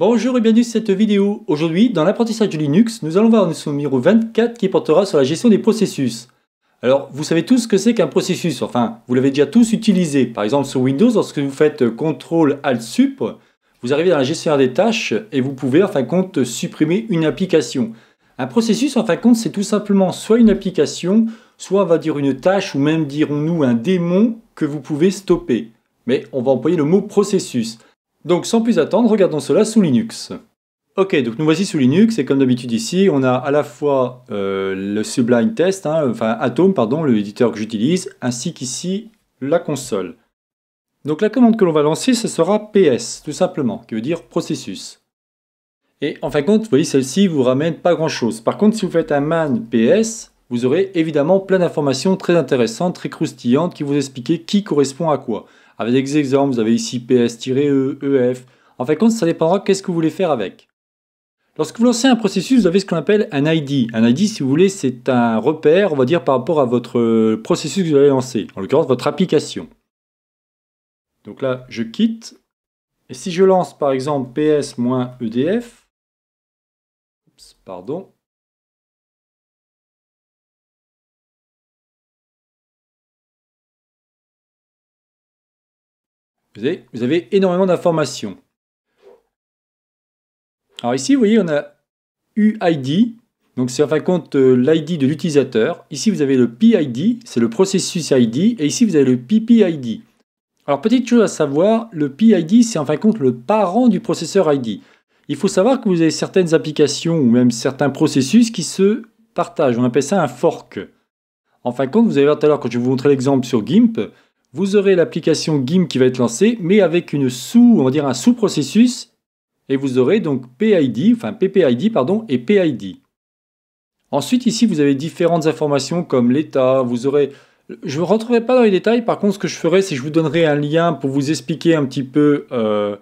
Bonjour et bienvenue dans cette vidéo. Aujourd'hui, dans l'apprentissage du Linux, nous allons voir le numéro 24 qui portera sur la gestion des processus. Alors, vous savez tous ce que c'est qu'un processus, enfin, vous l'avez déjà tous utilisé. Par exemple, sur Windows, lorsque vous faites CTRL ALT SUP, vous arrivez dans la gestionnaire des tâches et vous pouvez, en fin de compte, supprimer une application. Un processus, en fin de compte, c'est tout simplement soit une application, soit on va dire une tâche ou même dirons-nous un démon que vous pouvez stopper. Mais on va employer le mot processus. Donc sans plus attendre, regardons cela sous Linux. Ok, donc nous voici sous Linux, et comme d'habitude ici, on a à la fois euh, le Sublime Test, hein, enfin Atom, pardon, l'éditeur que j'utilise, ainsi qu'ici la console. Donc la commande que l'on va lancer, ce sera PS, tout simplement, qui veut dire processus. Et en fin de compte, vous voyez, celle-ci vous ramène pas grand-chose. Par contre, si vous faites un man PS, vous aurez évidemment plein d'informations très intéressantes, très croustillantes, qui vous expliquent qui correspond à quoi. Avec des exemples, vous avez ici PS-E, EF. En fin de compte, ça dépendra qu'est-ce que vous voulez faire avec. Lorsque vous lancez un processus, vous avez ce qu'on appelle un ID. Un ID, si vous voulez, c'est un repère, on va dire, par rapport à votre euh, processus que vous allez lancer, en l'occurrence votre application. Donc là, je quitte. Et si je lance par exemple PS-EDF, pardon, Vous avez, énormément d'informations. Alors ici, vous voyez, on a UID, donc c'est en fin de compte euh, l'ID de l'utilisateur. Ici, vous avez le PID, c'est le processus ID, et ici, vous avez le PPID. Alors petite chose à savoir, le PID, c'est en fin de compte le parent du processeur ID. Il faut savoir que vous avez certaines applications ou même certains processus qui se partagent. On appelle ça un fork. En fin de compte, vous avez vu tout à l'heure quand je vais vous montrer l'exemple sur GIMP, vous aurez l'application GIM qui va être lancée, mais avec une sous, on dire un sous-processus, et vous aurez donc PID, enfin PPID pardon, et PID. Ensuite, ici, vous avez différentes informations comme l'état, vous aurez... Je ne rentrerai pas dans les détails, par contre, ce que je ferai, c'est que je vous donnerai un lien pour vous expliquer un petit peu, euh,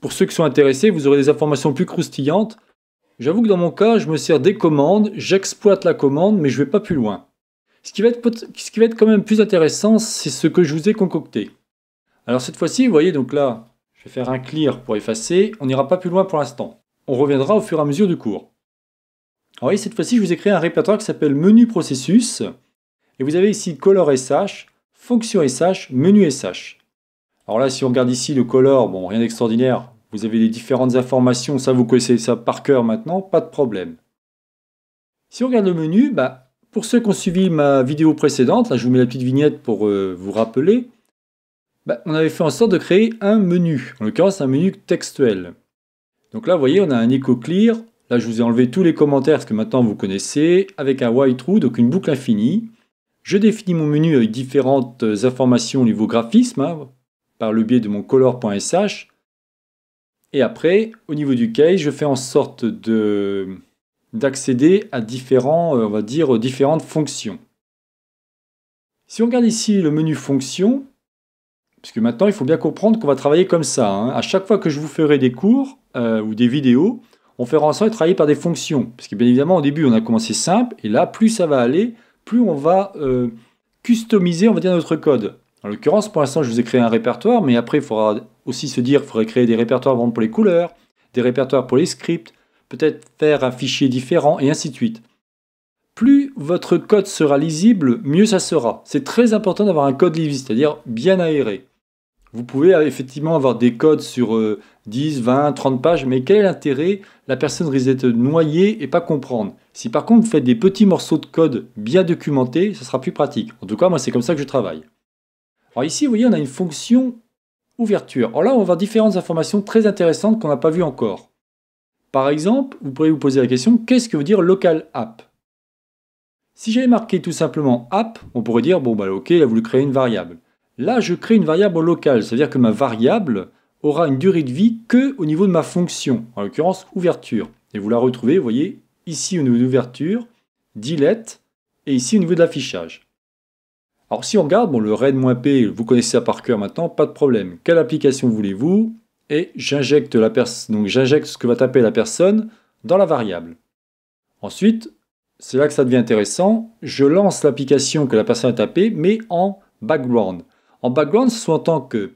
pour ceux qui sont intéressés, vous aurez des informations plus croustillantes. J'avoue que dans mon cas, je me sers des commandes, j'exploite la commande, mais je ne vais pas plus loin. Ce qui, va être, ce qui va être quand même plus intéressant, c'est ce que je vous ai concocté. Alors cette fois-ci, vous voyez, donc là, je vais faire un clear pour effacer. On n'ira pas plus loin pour l'instant. On reviendra au fur et à mesure du cours. Alors vous voyez, cette fois-ci, je vous ai créé un répertoire qui s'appelle Menu Processus. Et vous avez ici Color SH, Fonction SH, Menu SH. Alors là, si on regarde ici le color, bon, rien d'extraordinaire. Vous avez les différentes informations, ça vous connaissez ça par cœur maintenant, pas de problème. Si on regarde le menu, bah, pour ceux qui ont suivi ma vidéo précédente, là je vous mets la petite vignette pour euh, vous rappeler, bah, on avait fait en sorte de créer un menu, en l'occurrence un menu textuel. Donc là vous voyez on a un écho clear, là je vous ai enlevé tous les commentaires parce que maintenant vous connaissez, avec un white root, donc une boucle infinie. Je définis mon menu avec différentes euh, informations au niveau graphisme, hein, par le biais de mon color.sh. Et après, au niveau du case, je fais en sorte de d'accéder à différents, euh, on va dire, différentes fonctions. Si on regarde ici le menu fonctions, puisque maintenant il faut bien comprendre qu'on va travailler comme ça. Hein. À chaque fois que je vous ferai des cours euh, ou des vidéos, on fera en sorte de travailler par des fonctions. Parce que bien évidemment au début on a commencé simple, et là plus ça va aller, plus on va euh, customiser on va dire, notre code. En l'occurrence pour l'instant je vous ai créé un répertoire, mais après il faudra aussi se dire, qu'il faudrait créer des répertoires pour les couleurs, des répertoires pour les scripts, peut-être faire un fichier différent, et ainsi de suite. Plus votre code sera lisible, mieux ça sera. C'est très important d'avoir un code lisible, c'est-à-dire bien aéré. Vous pouvez euh, effectivement avoir des codes sur 10, 20, 30 pages, mais quel est l'intérêt La personne risque d'être noyée et pas comprendre. Si par contre vous faites des petits morceaux de code bien documentés, ça sera plus pratique. En tout cas, moi c'est comme ça que je travaille. Alors ici, vous voyez, on a une fonction ouverture. Alors là, on va voir différentes informations très intéressantes qu'on n'a pas vues encore. Par exemple, vous pourriez vous poser la question qu'est-ce que veut dire local app Si j'avais marqué tout simplement app, on pourrait dire bon bah ok, il a voulu créer une variable. Là, je crée une variable locale, c'est-à-dire que ma variable aura une durée de vie que au niveau de ma fonction, en l'occurrence ouverture. Et vous la retrouvez, vous voyez, ici au niveau d'ouverture, delete, et ici au niveau de l'affichage. Alors si on regarde, bon, le RAID-P, vous connaissez ça par cœur maintenant, pas de problème. Quelle application voulez-vous et j'injecte donc j'injecte ce que va taper la personne dans la variable. Ensuite, c'est là que ça devient intéressant, je lance l'application que la personne a tapée, mais en background. En background, ce soit en tant que...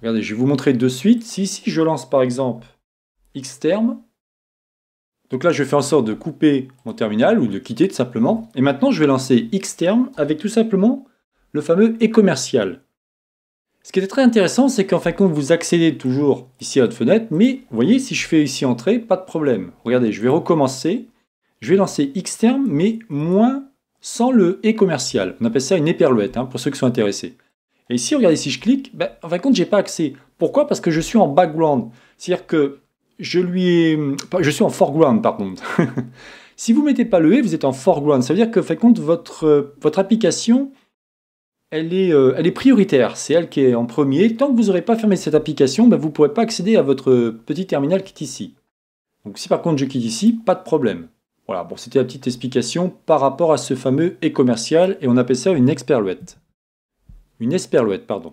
Regardez, je vais vous montrer de suite. Si ici, je lance par exemple Xterm, donc là, je fais en sorte de couper mon terminal ou de quitter tout simplement. Et maintenant, je vais lancer Xterm avec tout simplement le fameux e commercial. Ce qui est très intéressant, c'est qu'en fin de compte, vous accédez toujours ici à votre fenêtre, mais vous voyez, si je fais ici entrée, pas de problème. Regardez, je vais recommencer, je vais lancer Xterm, mais moins sans le et commercial. On appelle ça une éperluette, hein, pour ceux qui sont intéressés. Et ici, regardez, si je clique, ben, en fin de compte, j'ai pas accès. Pourquoi Parce que je suis en background. C'est-à-dire que je lui ai... Je suis en foreground, pardon. si vous mettez pas le et, vous êtes en foreground. Ça veut dire que, en fin de compte, votre, euh, votre application euh, elle est, prioritaire, c'est elle qui est en premier. Tant que vous n'aurez pas fermé cette application, ben, vous ne pourrez pas accéder à votre petit terminal qui est ici. Donc si par contre je quitte ici, pas de problème. Voilà, bon, c'était la petite explication par rapport à ce fameux e-commercial, et on appelle ça une louette Une esperlouette, pardon.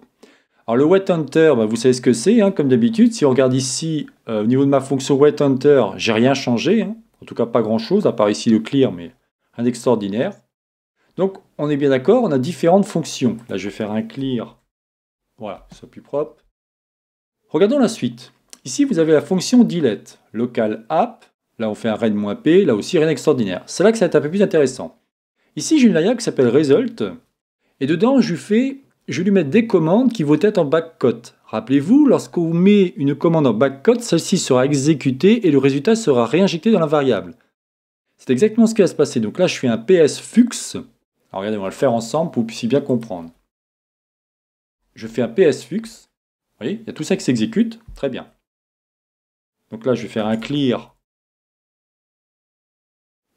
Alors le Wet Hunter, ben, vous savez ce que c'est, hein, comme d'habitude. Si on regarde ici, euh, au niveau de ma fonction Wet Hunter, j'ai rien changé. Hein. En tout cas, pas grand-chose, à part ici le clear, mais rien d'extraordinaire. Donc on est bien d'accord, on a différentes fonctions. Là je vais faire un clear, voilà, ça plus propre. Regardons la suite. Ici vous avez la fonction delete, local app, là on fait un raid-p, là aussi rien d'extraordinaire. C'est là que ça va être un peu plus intéressant. Ici j'ai une variable qui s'appelle result, et dedans je, je lui mets des commandes qui vont être en backcode. Rappelez-vous, lorsqu'on met une commande en backcode, celle-ci sera exécutée et le résultat sera réinjecté dans la variable. C'est exactement ce qui va se passer. Donc là, je fais un PS fux, alors regardez, on va le faire ensemble pour que vous puissiez bien comprendre. Je fais un psfux. Vous voyez, il y a tout ça qui s'exécute. Très bien. Donc là, je vais faire un clear.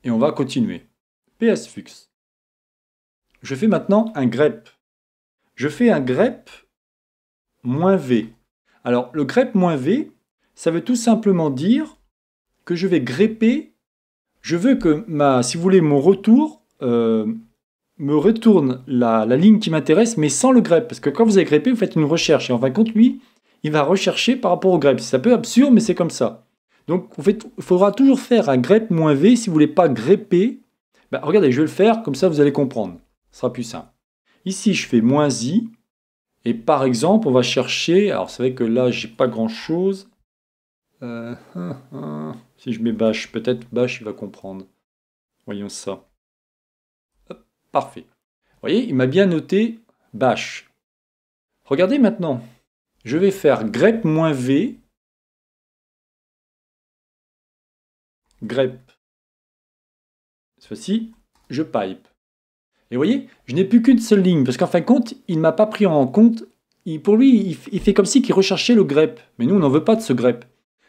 Et on va continuer. psfux. Je fais maintenant un grep. Je fais un grep moins v. Alors, le grep moins v, ça veut tout simplement dire que je vais grepper. Je veux que, ma, si vous voulez, mon retour euh, me retourne la, la ligne qui m'intéresse, mais sans le grep. Parce que quand vous avez grepé, vous faites une recherche. Et en fin de compte, lui, il va rechercher par rapport au grep. C'est un peu absurde, mais c'est comme ça. Donc, il faudra toujours faire un grep moins V si vous voulez pas grepper. Ben, regardez, je vais le faire, comme ça vous allez comprendre. Ce sera plus simple. Ici, je fais moins I. Et par exemple, on va chercher... Alors, c'est vrai que là, j'ai pas grand-chose. Euh, si je mets bâche peut-être bâche il va comprendre. Voyons ça. Parfait. Vous voyez, il m'a bien noté bash. Regardez maintenant. Je vais faire grep v. Grep. Ceci, je pipe. Et vous voyez, je n'ai plus qu'une seule ligne, parce qu'en fin de compte, il ne m'a pas pris en compte. pour lui, il, fait comme si qu'il recherchait le grep. Mais nous, on n'en veut pas de ce grep.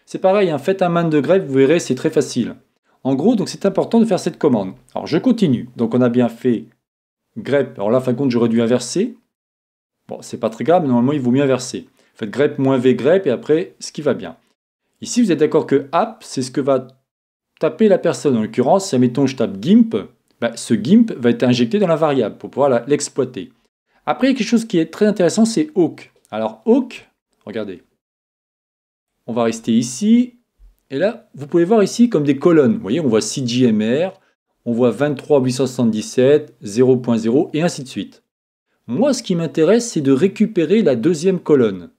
C'est pareil, hein, faites un man de grep, vous verrez, c'est très facile. En gros, donc c'est important de faire cette commande. Alors je continue. Donc on a bien fait grep, alors là, fin de compte, j'aurais dû inverser. Bon, c'est pas très grave, mais normalement, il vaut mieux inverser. Faites grep moins v grep, et après, ce qui va bien. Ici, vous êtes d'accord que app, c'est ce que va taper la personne. En l'occurrence, si admettons je tape GIMP, ben, ce GIMP va être injecté dans la variable pour pouvoir l'exploiter. Après, il y a quelque chose qui est très intéressant, c'est Hawk. Alors Hawk, regardez, on va rester ici, et là, vous pouvez voir ici comme des colonnes. Vous voyez, on voit CJMR, on voit 23877, 0.0 et ainsi de suite. Moi, ce qui m'intéresse, c'est de récupérer la deuxième colonne.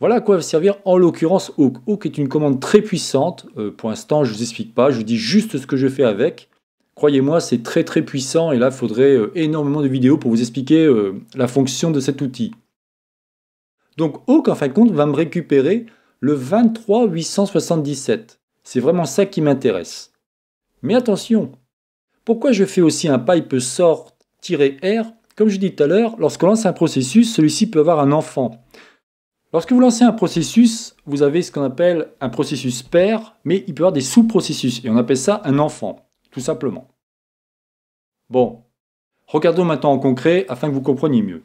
Voilà à quoi va servir en l'occurrence Hook. Hook est une commande très puissante. Euh, pour l'instant, je ne vous explique pas, je vous dis juste ce que je fais avec. Croyez-moi, c'est très très puissant et là, il faudrait euh, énormément de vidéos pour vous expliquer euh, la fonction de cet outil. Donc Hook, en fin de compte, va me récupérer le 23877. C'est vraiment ça qui m'intéresse. Mais attention, pourquoi je fais aussi un pipe sort-r Comme je dis tout à l'heure, lorsqu'on lance un processus, celui-ci peut avoir un enfant. Lorsque vous lancez un processus, vous avez ce qu'on appelle un processus père, mais il peut avoir des sous-processus, et on appelle ça un enfant, tout simplement. Bon, regardons maintenant en concret afin que vous compreniez mieux.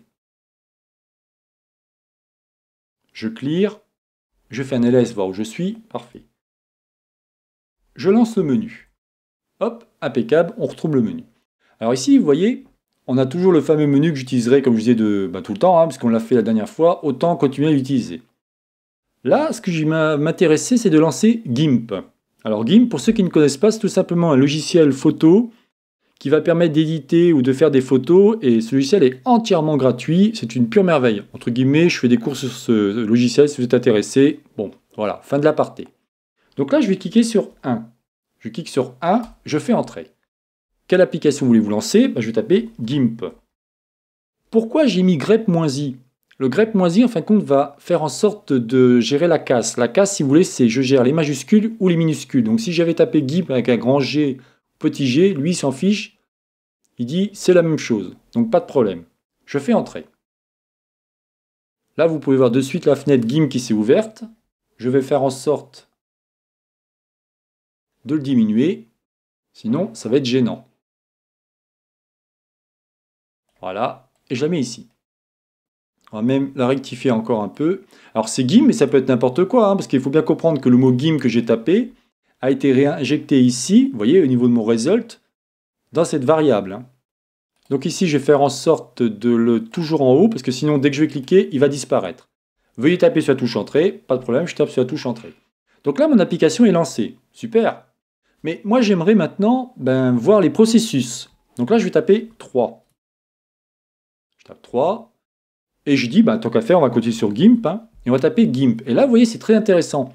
Je clear, je fais un ls voir où je suis, parfait. Je lance le menu. Hop, impeccable, on retrouve le menu. Alors ici, vous voyez, on a toujours le fameux menu que j'utiliserai, comme je disais, de, bah, tout le temps, hein, puisqu'on l'a fait la dernière fois, autant continuer à l'utiliser. Là, ce que je m'intéressais, c'est de lancer GIMP. Alors GIMP, pour ceux qui ne connaissent pas, c'est tout simplement un logiciel photo qui va permettre d'éditer ou de faire des photos, et ce logiciel est entièrement gratuit, c'est une pure merveille. Entre guillemets, je fais des cours sur ce logiciel si vous êtes intéressé. Bon, voilà, fin de l'aparté. Donc là, je vais cliquer sur 1. Je clique sur 1, je fais entrer. Quelle application voulez-vous lancer bah, Je vais taper GIMP. Pourquoi j'ai mis grep-i Le grep-i, en fin de compte, va faire en sorte de gérer la casse. La casse, si vous voulez, c'est je gère les majuscules ou les minuscules. Donc si j'avais tapé GIMP avec un grand G, petit G, lui, il s'en fiche. Il dit c'est la même chose, donc pas de problème. Je fais entrer. Là, vous pouvez voir de suite la fenêtre GIMP qui s'est ouverte. Je vais faire en sorte de le diminuer, sinon ça va être gênant. Voilà, et je la mets ici. On va même la rectifier encore un peu. Alors c'est GIM, mais ça peut être n'importe quoi, hein, parce qu'il faut bien comprendre que le mot GIM que j'ai tapé a été réinjecté ici, vous voyez, au niveau de mon result, dans cette variable. Hein. Donc ici, je vais faire en sorte de le toujours en haut, parce que sinon, dès que je vais cliquer, il va disparaître. Veuillez taper sur la touche Entrée, pas de problème, je tape sur la touche Entrée. Donc là, mon application est lancée. Super mais moi, j'aimerais maintenant ben, voir les processus. Donc là, je vais taper 3. Je tape 3. Et je dis, bah, tant qu'à faire, on va continuer sur GIMP. Hein, et on va taper GIMP. Et là, vous voyez, c'est très intéressant.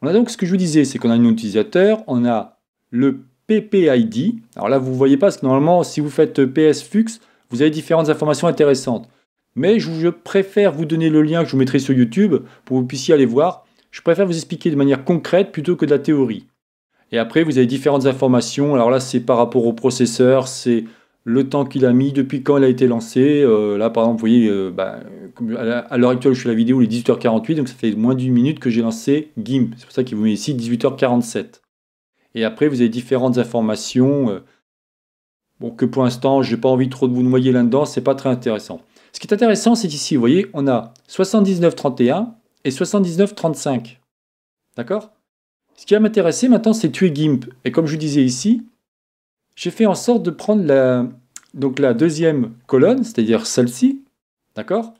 On a donc ce que je vous disais, c'est qu'on a un utilisateur, on a le PPID. Alors là, vous ne voyez pas, parce que normalement, si vous faites euh, PSFUX, vous avez différentes informations intéressantes. Mais je, préfère vous donner le lien que je vous mettrai sur YouTube pour que vous puissiez aller voir. Je préfère vous expliquer de manière concrète plutôt que de la théorie. Et après, vous avez différentes informations. Alors là, c'est par rapport au processeur, c'est le temps qu'il a mis, depuis quand il a été lancé. Euh, là, par exemple, vous voyez, euh, bah, à l'heure actuelle, je fais la vidéo, il est 18h48, donc ça fait moins d'une minute que j'ai lancé GIMP. C'est pour ça qu'il vous met ici 18h47. Et après, vous avez différentes informations. Euh, bon, que pour l'instant, je n'ai pas envie trop de vous noyer là-dedans, Ce n'est pas très intéressant. Ce qui est intéressant, c'est ici, vous voyez, on a 79,31 et 79,35. D'accord ce qui va m'intéresser maintenant, c'est tuer Gimp. Et comme je disais ici, j'ai fait en sorte de prendre la, donc la deuxième colonne, c'est-à-dire celle-ci, d'accord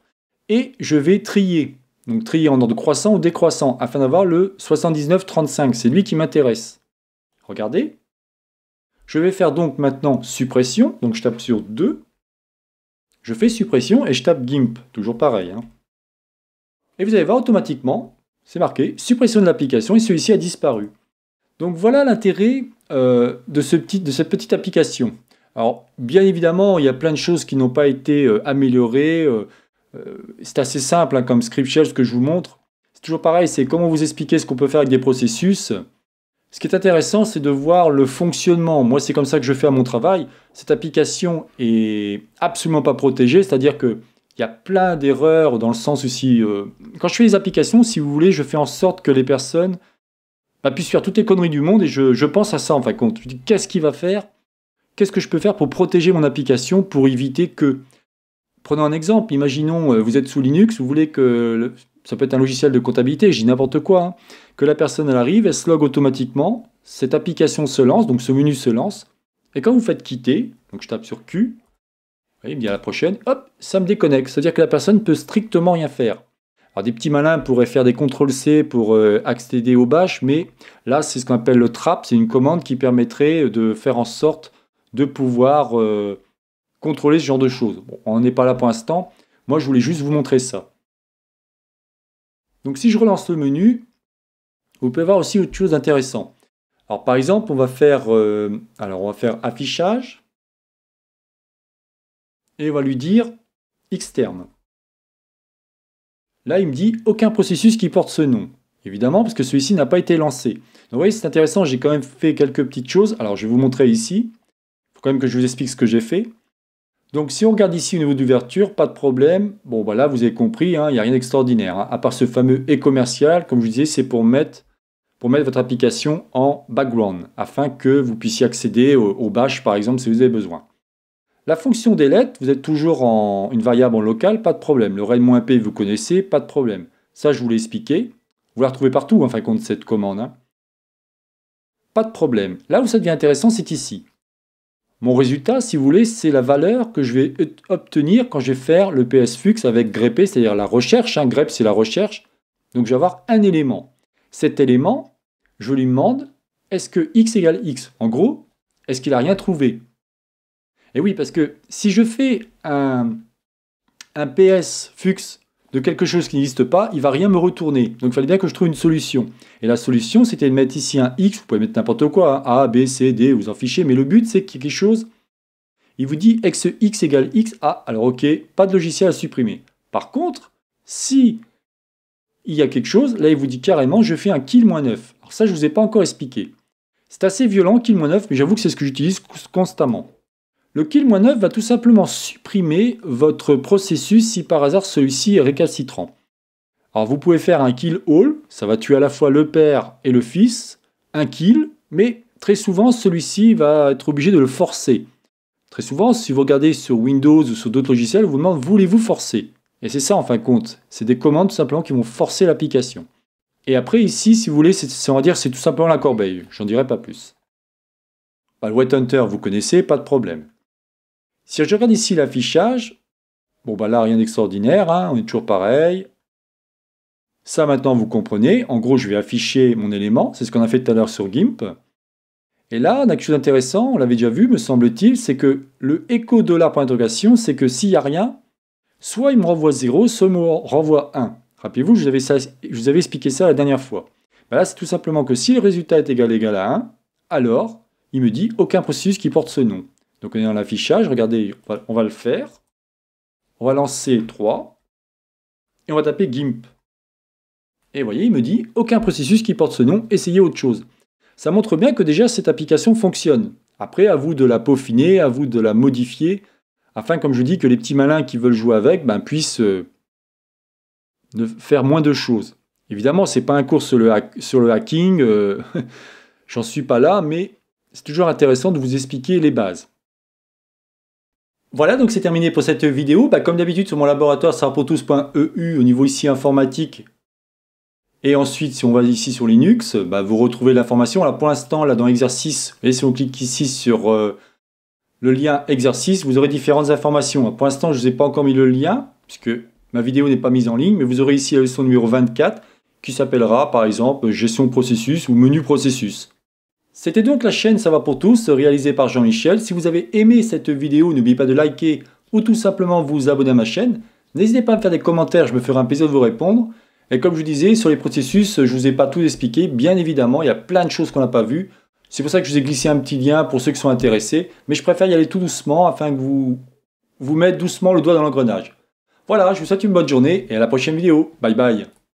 Et je vais trier, donc trier en ordre croissant ou décroissant, afin d'avoir le 7935. 35 C'est lui qui m'intéresse. Regardez. Je vais faire donc maintenant suppression, donc je tape sur 2. Je fais suppression et je tape GIMP, toujours pareil. Hein. Et vous allez voir automatiquement, c'est marqué suppression de l'application et celui-ci a disparu. Donc voilà l'intérêt euh, de, cette petite application. Alors bien évidemment, il y a plein de choses qui n'ont pas été euh, améliorées. Euh, c'est assez simple hein, comme script shell ce que je vous montre. C'est toujours pareil, c'est comment vous expliquer ce qu'on peut faire avec des processus. Ce qui est intéressant, c'est de voir le fonctionnement. Moi, c'est comme ça que je fais à mon travail. Cette application est absolument pas protégée, c'est-à-dire que il y a plein d'erreurs dans le sens aussi. Euh, quand je fais les applications, si vous voulez, je fais en sorte que les personnes bah, puissent faire toutes les conneries du monde et je, pense à ça en fin de compte. dis qu'est-ce qu'il va faire Qu'est-ce que je peux faire pour protéger mon application pour éviter que. Prenons un exemple. Imaginons, euh, vous êtes sous Linux, vous voulez que. ça peut être un logiciel de comptabilité, je n'importe quoi. Hein, que la personne, arrive, elle se log automatiquement, cette application se lance, donc ce menu se lance. Et quand vous faites quitter, donc je tape sur Q, voyez, il me dit la prochaine, hop, ça me déconnecte. C'est-à-dire que la personne ne peut strictement rien faire. Alors des petits malins pourraient faire des CTRL-C pour euh, accéder au bash, mais là c'est ce qu'on appelle le trap, c'est une commande qui permettrait de faire en sorte de pouvoir euh, contrôler ce genre de choses. Bon, on n'est pas là pour l'instant, moi je voulais juste vous montrer ça. Donc si je relance le menu, vous pouvez voir aussi autre chose d'intéressant. Alors par exemple, on va faire, euh, alors on va faire affichage, et on va lui dire externe. Là, il me dit aucun processus qui porte ce nom. Évidemment, parce que celui-ci n'a pas été lancé. Donc, vous voyez, c'est intéressant, j'ai quand même fait quelques petites choses. Alors, je vais vous montrer ici. Il faut quand même que je vous explique ce que j'ai fait. Donc, si on regarde ici au niveau d'ouverture, pas de problème. Bon, voilà bah vous avez compris, hein, il n'y a rien d'extraordinaire. Hein. À part ce fameux et commercial, comme je vous disais, c'est pour mettre, votre application en background, afin que vous puissiez accéder au bash, par exemple, si vous avez besoin. La fonction des lettres, vous êtes toujours en une variable en local, pas de problème. Le rel-p, vous connaissez, pas de problème. Ça, je vous l'ai expliqué. Vous la retrouvez partout, hein, en fin de cette commande. Hein. Pas de problème. Là où ça devient intéressant, c'est ici. Mon résultat, si vous voulez, c'est la valeur que je vais obtenir quand je vais faire le PSFUX avec grepé, c'est-à-dire la recherche. Un hein. Grep, c'est la recherche. Donc, je vais avoir un élément. Cet élément, je lui demande, est-ce que x égale x En gros, est-ce qu'il n'a rien trouvé et oui, parce que si je fais un, PS flux de quelque chose qui n'existe pas, il va rien me retourner. Donc il fallait bien que je trouve une solution. Et la solution, c'était de mettre ici un X, vous pouvez mettre n'importe quoi, hein, A, B, C, D, vous en fichez, mais le but, c'est ait quelque chose, il vous dit X, X égale X, alors ok, pas de logiciel à supprimer. Par contre, si il y a quelque chose, là, il vous dit carrément, je fais un kill-9. Alors ça, je ne vous ai pas encore expliqué. C'est assez violent, kill-9, mais j'avoue que c'est ce que j'utilise constamment. Le kill -9 va tout simplement supprimer votre processus si par hasard celui-ci est récalcitrant. Alors vous pouvez faire un kill all, ça va tuer à la fois le père et le fils, un kill, mais très souvent celui-ci va être obligé de le forcer. Très souvent, si vous regardez sur Windows ou sur d'autres logiciels, vous demandez voulez-vous forcer Et c'est ça en fin de compte, c'est des commandes tout simplement qui vont forcer l'application. Et après ici, si vous voulez, c'est, on va dire c'est tout simplement la corbeille, j'en dirai pas plus. Bah, le Wet Hunter, vous connaissez, pas de problème. Si je regarde ici l'affichage, bon bah là rien d'extraordinaire, hein, on est toujours pareil. Ça maintenant vous comprenez, en gros je vais afficher mon élément, c'est ce qu'on a fait tout à l'heure sur GIMP. Et là, on a quelque chose d'intéressant, on l'avait déjà vu, me semble-t-il, c'est que le écho la point interrogation, c'est que s'il n'y a rien, soit il me renvoie 0, soit il me renvoie 1. Rappelez-vous, je, vous avais expliqué ça la dernière fois. Bah là, c'est tout simplement que si le résultat est égal égal à 1, alors il me dit aucun processus qui porte ce nom. Donc on est dans l'affichage, regardez, on va, le faire. On va lancer 3. Et on va taper GIMP. Et vous voyez, il me dit aucun processus qui porte ce nom, essayez autre chose. Ça montre bien que déjà cette application fonctionne. Après, à vous de la peaufiner, à vous de la modifier, afin, comme je dis, que les petits malins qui veulent jouer avec ben, puissent euh, faire moins de choses. Évidemment, ce n'est pas un cours sur le, hacking, euh, j'en suis pas là, mais c'est toujours intéressant de vous expliquer les bases. Voilà, donc c'est terminé pour cette vidéo. Bah, comme d'habitude, sur mon laboratoire sarpotous.eu au niveau ici informatique, et ensuite, si on va ici sur Linux, bah, vous retrouvez l'information. Alors pour l'instant, là dans exercice, et si on clique ici sur euh, le lien exercice, vous aurez différentes informations. Pour l'instant, je ne vous ai pas encore mis le lien, puisque ma vidéo n'est pas mise en ligne, mais vous aurez ici la leçon numéro 24, qui s'appellera, par exemple, gestion processus ou menu processus. C'était donc la chaîne Ça va pour tous, réalisée par Jean-Michel. Si vous avez aimé cette vidéo, n'oubliez pas de liker ou tout simplement vous abonner à ma chaîne. N'hésitez pas à me faire des commentaires, je me ferai un plaisir de vous répondre. Et comme je vous disais, sur les processus, je ne vous ai pas tout expliqué. Bien évidemment, il y a plein de choses qu'on n'a pas vues. C'est pour ça que je vous ai glissé un petit lien pour ceux qui sont intéressés. Mais je préfère y aller tout doucement afin que vous vous mettez doucement le doigt dans l'engrenage. Voilà, je vous souhaite une bonne journée et à la prochaine vidéo. Bye bye